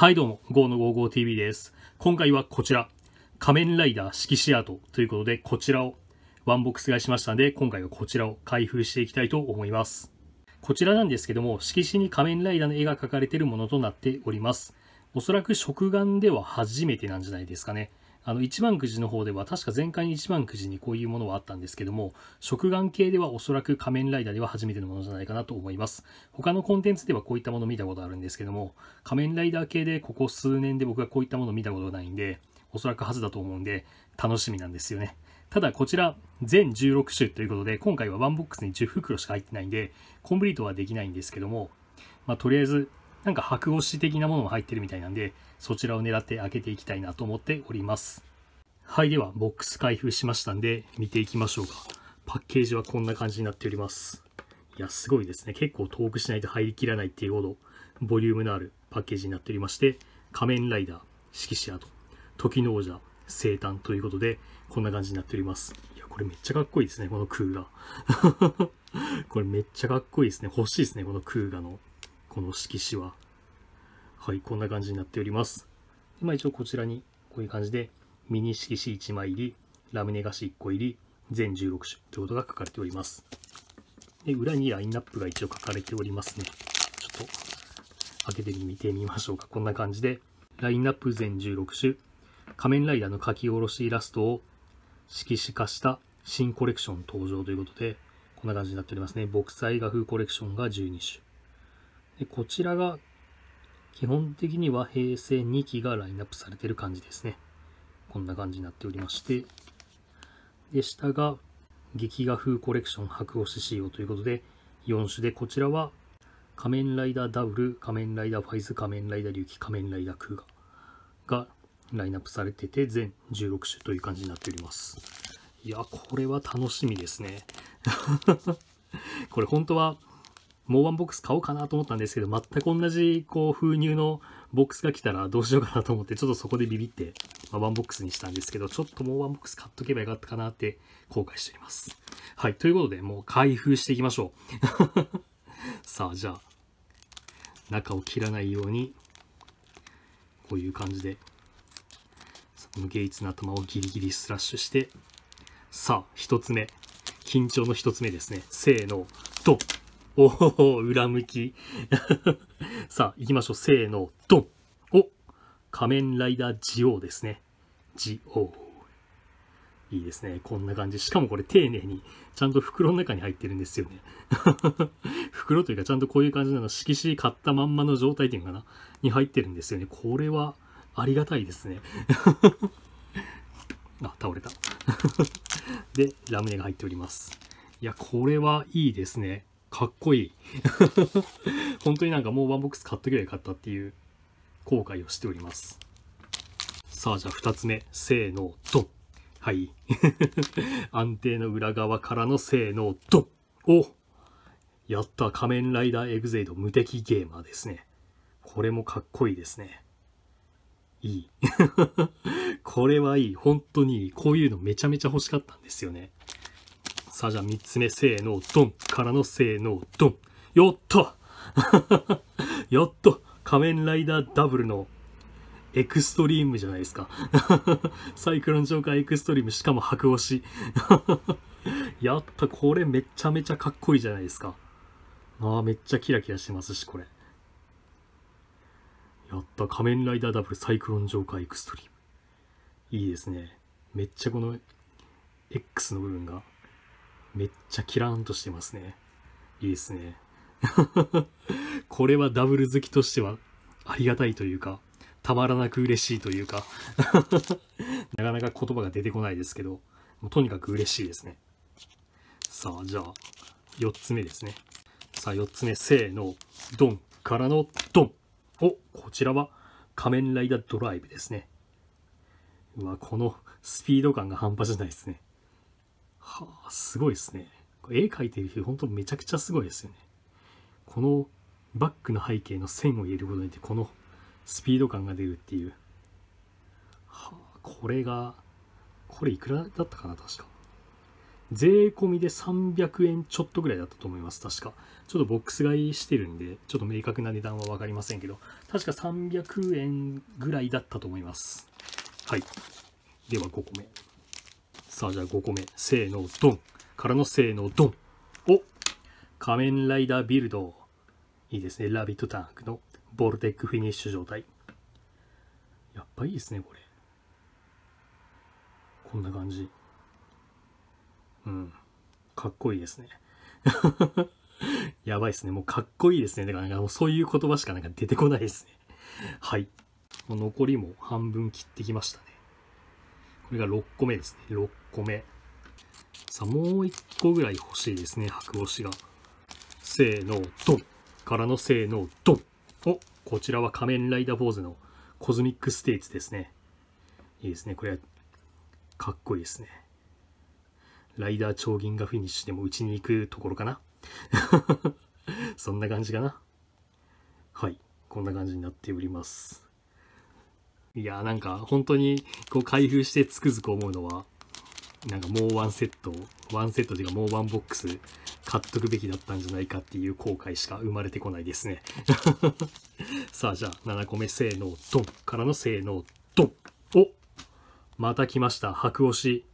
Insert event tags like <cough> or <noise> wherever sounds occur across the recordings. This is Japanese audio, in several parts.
はいどうも、GO 55TV です。今回はこちら、仮面ライダー色紙アートということで、こちらをワンボックス買いしましたので、今回はこちらを開封していきたいと思います。こちらなんですけども、色紙に仮面ライダーの絵が描かれているものとなっております。おそらく食玩では初めてなんじゃないですかね。あの一番くじの方では確か前回に一番くじにこういうものはあったんですけども食玩系ではおそらく仮面ライダーでは初めてのものじゃないかなと思います他のコンテンツではこういったもの見たことあるんですけども仮面ライダー系でここ数年で僕がこういったもの見たことがないんでおそらくはずだと思うんで楽しみなんですよねただこちら全16種ということで今回はワンボックスに10袋しか入ってないんでコンプリートはできないんですけどもまあ、とりあえずなんか白押し的なものも入ってるみたいなんで、そちらを狙って開けていきたいなと思っております。はい、ではボックス開封しましたんで、見ていきましょうか。パッケージはこんな感じになっております。いや、すごいですね。結構遠くしないと入りきらないっていうほど、ボリュームのあるパッケージになっておりまして、仮面ライダー、色紙跡、時の王者、生誕ということで、こんな感じになっております。いや、これめっちゃかっこいいですね、このクーガ <laughs> これめっちゃかっこいいですね。欲しいですね、このクーガのこの色紙は。はい、こんな感じになっております。まあ、一応こちらに、こういう感じで、ミニ色紙1枚入り、ラムネ菓子1個入り、全16種ということが書かれております。で、裏にラインナップが一応書かれておりますね。ちょっと、開けてみてみましょうか。こんな感じで、ラインナップ全16種、仮面ライダーの書き下ろしイラストを色紙化した新コレクション登場ということで、こんな感じになっておりますね。牧菜画風コレクションが12種。でこちらが基本的には平成2期がラインナップされてる感じですね。こんな感じになっておりまして。で、下が劇画風コレクション白押し仕様ということで、4種で、こちらは仮面ライダーダブル、仮面ライダーファイズ、仮面ライダー龍騎、仮面ライダークーガがラインナップされてて、全16種という感じになっております。いや、これは楽しみですね。<laughs> これ本当はもうワンボックス買おうかなと思ったんですけど、全く同じ、こう、封入のボックスが来たらどうしようかなと思って、ちょっとそこでビビって、まあ、ワンボックスにしたんですけど、ちょっともうワンボックス買っとけばよかったかなって後悔しております。はい。ということで、もう開封していきましょう。<laughs> さあ、じゃあ、中を切らないように、こういう感じで、無芸術な頭をギリギリスラッシュして、さあ、一つ目。緊張の一つ目ですね。せーの、ドンおお、裏向き。<laughs> さあ、行きましょう。せーの、ドンお仮面ライダージオウですね。ジオウ。いいですね。こんな感じ。しかもこれ丁寧に、ちゃんと袋の中に入ってるんですよね。<laughs> 袋というか、ちゃんとこういう感じなの。色紙買ったまんまの状態っていうのかなに入ってるんですよね。これは、ありがたいですね。<laughs> あ、倒れた。で、ラムネが入っております。いや、これはいいですね。かっこいい <laughs> 本当になんかもうワンボックス買っとけばよかったっていう後悔をしておりますさあじゃあ2つ目せーのドンはい <laughs> 安定の裏側からのせーのドンおやった仮面ライダーエグゼイド無敵ゲーマーですねこれもかっこいいですねいい <laughs> これはいい本当にいいこういうのめちゃめちゃ欲しかったんですよねさあじゃあ3つ目、せーの、ドンからのせーの、ドンよっと <laughs> やっと仮面ライダーダブルのエクストリームじゃないですか <laughs> サイクロンジョーカーエクストリーム、しかも白押し <laughs> やった、これめちゃめちゃかっこいいじゃないですか。ああ、めっちゃキラキラしてますし、これ。やった、仮面ライダーダブルサイクロンジョーカーエクストリーム。いいですね。めっちゃこの X の部分がめっちゃキラーンとしてますね。いいですね。<laughs> これはダブル好きとしてはありがたいというか、たまらなく嬉しいというか <laughs> なかなか言葉が出てこないですけど、もうとにかく嬉しいですね。さあ、じゃあ、4つ目ですね。さあ、4つ目、せーの、ドンからのドンお、こちらは仮面ライダードライブですね。うわ、このスピード感が半端じゃないですね。はあ、すごいですね。絵描いてる人、ほんとめちゃくちゃすごいですよね。このバックの背景の線を入れることによって、このスピード感が出るっていう。はあ、これが、これいくらだったかな、確か。税込みで300円ちょっとぐらいだったと思います、確か。ちょっとボックス買いしてるんで、ちょっと明確な値段は分かりませんけど、確か300円ぐらいだったと思います。はい。では5個目。さあ、じゃあ5個目。せーの、ドン。からのせーの、ドン。お仮面ライダービルド。いいですね。ラビットタンクのボルテックフィニッシュ状態。やっぱいいですね、これ。こんな感じ。うん。かっこいいですね。<laughs> やばいですね。もうかっこいいですね。だからなんかそういう言葉しかなんか出てこないですね。はい。もう残りも半分切ってきましたね。これが6個目ですね。6個目。さあ、もう1個ぐらい欲しいですね。白星が。せーの、ドンからのせーの、ドンおこちらは仮面ライダー坊主のコズミックステーツですね。いいですね。これは、かっこいいですね。ライダー超銀がフィニッシュでも打ちに行くところかな。<laughs> そんな感じかな。はい。こんな感じになっております。いや、なんか本当にこう開封してつくづく思うのは、なんかもうワンセット、ワンセットというかもうワンボックス買っとくべきだったんじゃないかっていう後悔しか生まれてこないですね。<laughs> さあじゃあ7個目、性能ドンからの性能ドン。おまた来ました。白押し。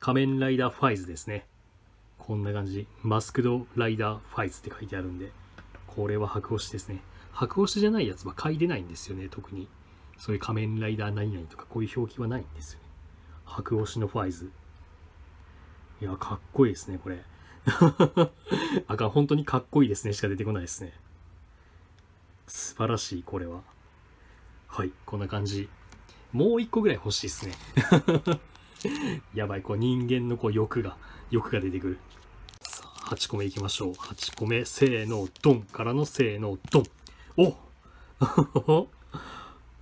仮面ライダーファイズですね。こんな感じ。マスクドライダーファイズって書いてあるんで、これは白押しですね。白押しじゃないやつは買い出ないんですよね、特に。そういう仮面ライダー何々とかこういう表記はないんですよね。白押しのファイズ。いや、かっこいいですね、これ。<laughs> あかん、本当にかっこいいですねしか出てこないですね。素晴らしい、これは。はい、こんな感じ。もう一個ぐらい欲しいですね。<laughs> やばい、こう人間のこう欲が、欲が出てくる。さあ、8個目いきましょう。8個目、せーの、ドンからのせーの、ドン。お <laughs>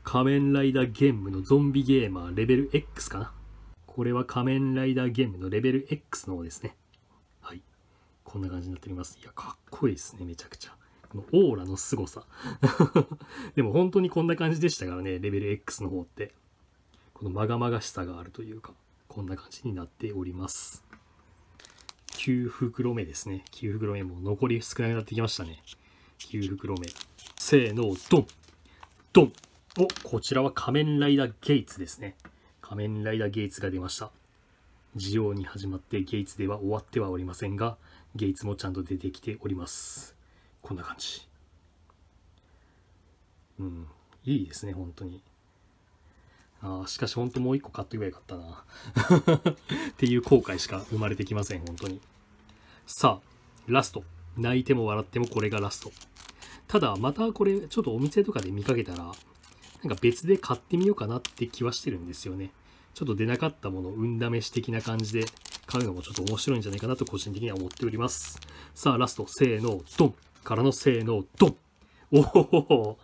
仮面ライダーゲームのゾンビゲーマーレベル X かな。これは仮面ライダーゲームのレベル X の方ですね。はい。こんな感じになっております。いや、かっこいいですね、めちゃくちゃ。このオーラの凄さ。<laughs> でも本当にこんな感じでしたからね、レベル X の方って。このまがまがしさがあるというか、こんな感じになっております。9袋目ですね。9袋目も残り少なくなってきましたね。9袋目。せーの、ドンドンお、こちらは仮面ライダーゲイツですね。仮面ライダーゲイツが出ました。ジオに始まってゲイツでは終わってはおりませんが、ゲイツもちゃんと出てきております。こんな感じ。うん、いいですね、本当に。ああ、しかし本当もう一個買ってけばよかったな。<laughs> っていう後悔しか生まれてきません、本当に。さあ、ラスト。泣いても笑ってもこれがラスト。ただ、またこれ、ちょっとお店とかで見かけたら、なんか別で買ってみようかなって気はしてるんですよね。ちょっと出なかったもの、運試し的な感じで買うのもちょっと面白いんじゃないかなと個人的には思っております。さあ、ラスト、せーの、ドンからのせーの、ドンおお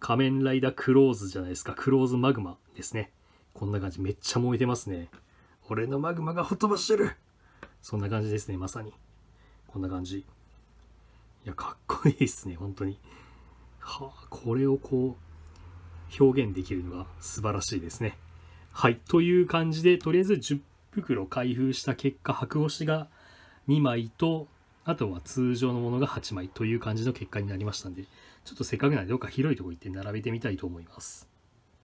仮面ライダークローズじゃないですか。クローズマグマですね。こんな感じ、めっちゃ燃えてますね。俺のマグマがほとばしてるそんな感じですね、まさに。こんな感じ。いや、かっこいいっすね、本当に。はあ、これをこう、表現できるのが素晴らしいですね。はい。という感じで、とりあえず10袋開封した結果、白押しが2枚と、あとは通常のものが8枚という感じの結果になりましたんで、ちょっとせっかくなんでどっか広いとこ行って並べてみたいと思います。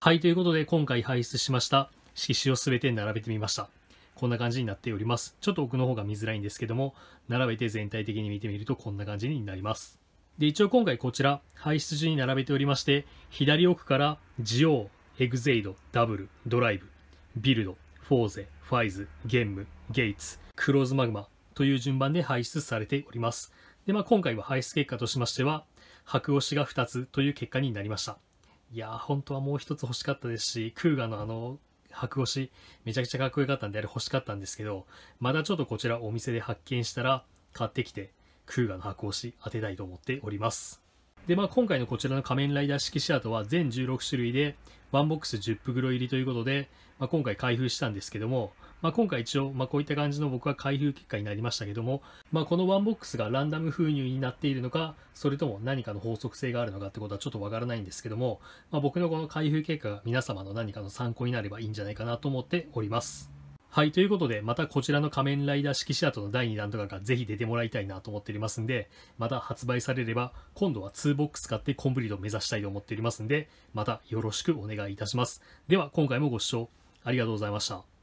はい。ということで、今回排出しました色紙を全て並べてみました。こんな感じになっております。ちょっと奥の方が見づらいんですけども、並べて全体的に見てみるとこんな感じになります。で、一応今回こちら、排出順に並べておりまして、左奥からジオー、エグゼイド、ダブル、ドライブ、ビルド、フォーゼ、ファイズ、ゲンム、ゲイツ、クローズマグマという順番で排出されております。で、まあ今回は排出結果としましては、白押しが2つという結果になりました。いやー、本当はもう1つ欲しかったですし、クーガのあの、白押し、めちゃくちゃかっこよかったんであれ欲しかったんですけど、またちょっとこちらお店で発見したら買ってきて、クガの箱推し当てたいと思っております。で、まあ、今回のこちらの仮面ライダー式シアートは全16種類で、ワンボックス10袋入りということで、まあ、今回開封したんですけども、まあ、今回一応、まあ、こういった感じの僕は開封結果になりましたけども、まあ、このワンボックスがランダム封入になっているのか、それとも何かの法則性があるのかってことはちょっとわからないんですけども、まあ、僕のこの開封結果が皆様の何かの参考になればいいんじゃないかなと思っております。はい、ということで、またこちらの仮面ライダー式シアトの第2弾とかがぜひ出てもらいたいなと思っておりますんで、また発売されれば、今度は2ボックス買ってコンプリートを目指したいと思っておりますんで、またよろしくお願いいたします。では、今回もご視聴ありがとうございました。